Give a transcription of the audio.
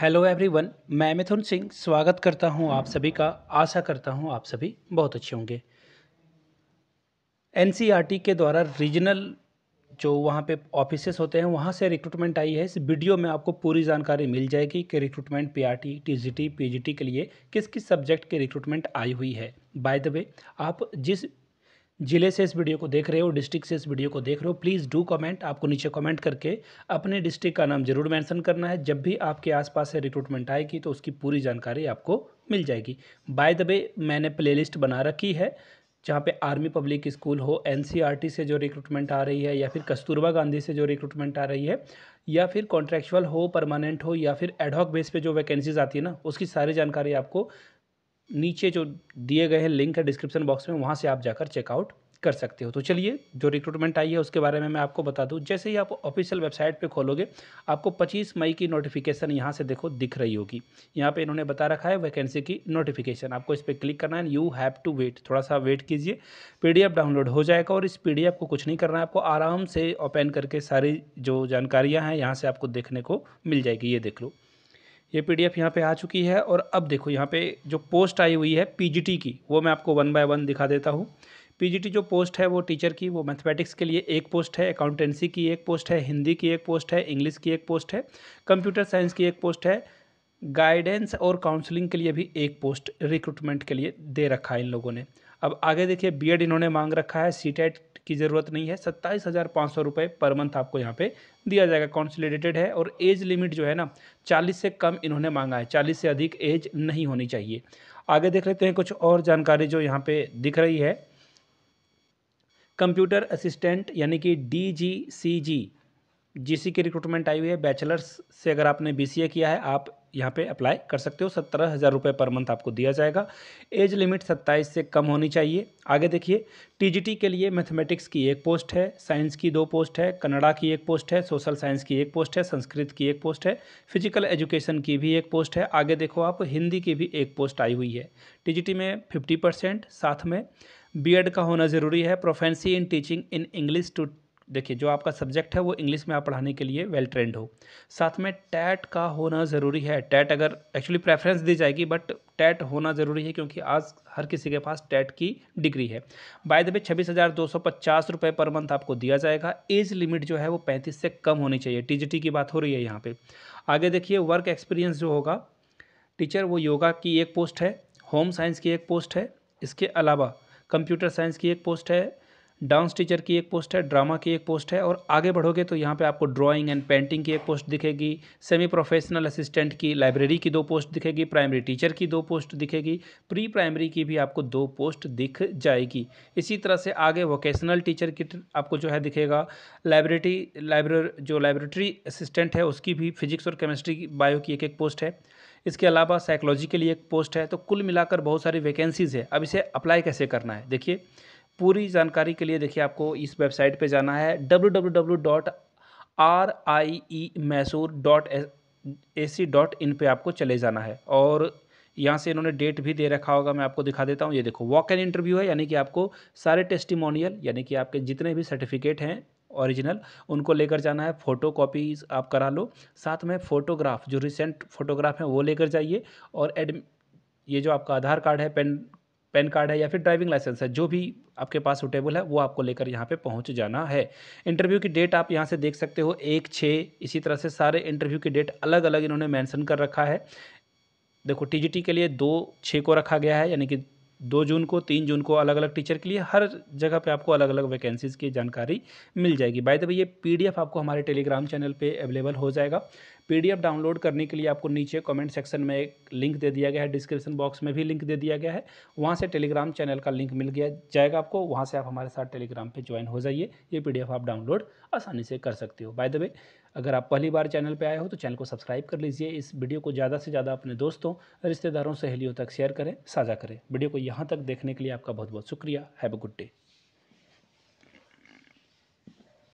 hello everyone मैं मिथुन सिंह स्वागत करता हूं आप सभी का आशा करता हूं आप सभी बहुत अच्छे होंगे एन e के द्वारा रीजनल जो वहां पे ऑफिसेस होते हैं वहां से रिक्रूटमेंट आई है इस वीडियो में आपको पूरी जानकारी मिल जाएगी कि रिक्रूटमेंट पीआरटी टीजीटी पीजीटी के लिए किस किस सब्जेक्ट की रिक्रूटमेंट आई हुई है बाय द वे आप जिस ज़िले से इस वीडियो को देख रहे हो डिस्ट्रिक्ट से इस वीडियो को देख रहे हो प्लीज़ डू कमेंट आपको नीचे कमेंट करके अपने डिस्ट्रिक्ट का नाम जरूर मेंशन करना है जब भी आपके आसपास से रिक्रूटमेंट आएगी तो उसकी पूरी जानकारी आपको मिल जाएगी बाय द वे मैंने प्लेलिस्ट बना रखी है जहाँ पे आर्मी पब्लिक स्कूल हो एन e से जो रिक्रूटमेंट आ रही है या फिर कस्तूरबा गांधी से जो रिक्रूटमेंट आ रही है या फिर कॉन्ट्रेक्चुअल हो परमानेंट हो या फिर एडहॉक बेस पर जो वैकेंसीज आती है ना उसकी सारी जानकारी आपको नीचे जो दिए गए हैं लिंक है डिस्क्रिप्शन बॉक्स में वहाँ से आप जाकर चेकआउट कर सकते हो तो चलिए जो रिक्रूटमेंट आई है उसके बारे में मैं आपको बता दूँ जैसे ही आप ऑफिशियल वेबसाइट पे खोलोगे आपको 25 मई की नोटिफिकेशन यहाँ से देखो दिख रही होगी यहाँ पे इन्होंने बता रखा है वैकेंसी की नोटिफिकेशन आपको इस पर क्लिक करना है यू हैव टू वेट थोड़ा सा वेट कीजिए पी डाउनलोड हो जाएगा और इस पी को कुछ नहीं करना है आपको आराम से ओपन करके सारी जो जानकारियाँ हैं यहाँ से आपको देखने को मिल जाएगी ये देख लो ये पी डी यहाँ पे आ चुकी है और अब देखो यहाँ पे जो पोस्ट आई हुई है पी की वो मैं आपको वन बाय वन दिखा देता हूँ पीजीटी जो पोस्ट है वो टीचर की वो मैथमेटिक्स के लिए एक पोस्ट है अकाउंटेंसी की एक पोस्ट है हिंदी की एक पोस्ट है इंग्लिश की एक पोस्ट है कंप्यूटर साइंस की एक पोस्ट है गाइडेंस और काउंसलिंग के लिए भी एक पोस्ट रिक्रूटमेंट के लिए दे रखा है इन लोगों ने अब आगे देखिए बीएड इन्होंने मांग रखा है सी की ज़रूरत नहीं है सत्ताईस हज़ार पाँच सौ रुपये पर मंथ आपको यहाँ पे दिया जाएगा कॉन्सोलिडेटेड है और एज लिमिट जो है ना चालीस से कम इन्होंने मांगा है चालीस से अधिक एज नहीं होनी चाहिए आगे देख लेते हैं कुछ और जानकारी जो यहाँ पर दिख रही है कंप्यूटर असिस्टेंट यानी कि D G C G G C की रिक्रूटमेंट आई हुई है बैचलर्स से अगर आपने बीसीए किया है आप यहाँ पे अप्लाई कर सकते हो सत्रह हज़ार रुपये पर मंथ आपको दिया जाएगा एज लिमिट सत्ताईस से कम होनी चाहिए आगे देखिए टीजीटी के लिए मैथमेटिक्स की एक पोस्ट है साइंस की दो पोस्ट है कन्नड़ा की एक पोस्ट है सोशल साइंस की एक पोस्ट है संस्कृत की एक पोस्ट है फिजिकल एजुकेशन की भी एक पोस्ट है आगे देखो आप हिंदी की भी एक पोस्ट आई हुई है टी में फिफ्टी साथ में बी का होना ज़रूरी है proficiency in teaching in English too देखिए जो आपका सब्जेक्ट है वो इंग्लिश में आप पढ़ाने के लिए वेल ट्रेंड हो साथ में टैट का होना ज़रूरी है टैट अगर एक्चुअली प्रेफरेंस दी जाएगी बट टैट होना ज़रूरी है क्योंकि आज हर किसी के पास टैट की डिग्री है बाय द वे छब्बीस हज़ार दो सौ पचास रुपये पर मंथ आपको दिया जाएगा एज लिमिट जो है वो पैंतीस से कम होनी चाहिए टी की बात हो रही है यहाँ पर आगे देखिए वर्क एक्सपीरियंस जो होगा टीचर वो योगा की एक पोस्ट है होम साइंस की एक पोस्ट है इसके अलावा कंप्यूटर साइंस की एक पोस्ट है डांस टीचर की एक पोस्ट है ड्रामा की एक पोस्ट है और आगे बढ़ोगे तो यहाँ पे आपको ड्राइंग एंड पेंटिंग की एक पोस्ट दिखेगी सेमी प्रोफेशनल असिस्टेंट की लाइब्रेरी की दो पोस्ट दिखेगी प्राइमरी टीचर की दो पोस्ट दिखेगी प्री प्राइमरी की भी आपको दो पोस्ट दिख जाएगी इसी तरह से आगे वोकेशनल टीचर की आपको जो है दिखेगा लाइब्रेटी लाइब्रेर जो लाइब्रेटरी असिस्टेंट है उसकी भी फिजिक्स और केमिस्ट्री बायो की एक एक पोस्ट है इसके अलावा साइकोलॉजी के लिए एक पोस्ट है तो कुल मिलाकर बहुत सारी वैकेंसीज़ है अब इसे अप्लाई कैसे करना है देखिए पूरी जानकारी के लिए देखिए आपको इस वेबसाइट पे जाना है W W W dot R I E Mysore dot A C dot in पर आपको चले जाना है और यहाँ से इन्होंने डेट भी दे रखा होगा मैं आपको दिखा देता हूँ ये देखो वॉक एन इंटरव्यू है यानी कि आपको सारे टेस्टिमोनियल यानी कि आपके जितने भी सर्टिफिकेट हैं ओरिजिनल उनको लेकर जाना है फ़ोटो कॉपीज़ आप करा लो साथ में फ़ोटोग्राफ जो रिसेंट फ़ोटोग्राफ हैं वो लेकर जाइए और एड ये जो आपका आधार कार्ड है पेन पैन कार्ड है या फिर ड्राइविंग लाइसेंस है जो भी आपके पास सुटेबल है वो आपको लेकर यहाँ पे पहुँच जाना है इंटरव्यू की डेट आप यहाँ से देख सकते हो एक छः इसी तरह से सारे इंटरव्यू की डेट अलग अलग इन्होंने मेंशन कर रखा है देखो टीजीटी के लिए दो छः को रखा गया है यानी कि दो जून को तीन जून को अलग अलग टीचर के लिए हर जगह पे आपको अलग अलग वैकेंसीज़ की जानकारी मिल जाएगी बाय द वे ये पीडीएफ आपको हमारे टेलीग्राम चैनल पे अवेलेबल हो जाएगा पीडीएफ डाउनलोड करने के लिए आपको नीचे कमेंट सेक्शन में एक लिंक दे दिया गया है डिस्क्रिप्शन बॉक्स में भी लिंक दे दिया गया है वहाँ से टेलीग्राम चैनल का लिंक मिल गया जाएगा आपको वहाँ से आप हमारे साथ टेलीग्राम पर ज्वाइन हो जाइए ये पी आप डाउनलोड आसानी से कर सकते हो बाय द वे अगर आप पहली बार चैनल पर आए हो तो चैनल को सब्सक्राइब कर लीजिए इस वीडियो को ज़्यादा से ज़्यादा अपने दोस्तों रिश्तेदारों सहेलियों तक शेयर करें साझा करें वीडियो को यहाँ तक देखने के लिए आपका बहुत बहुत शुक्रिया हैव अ गुड डे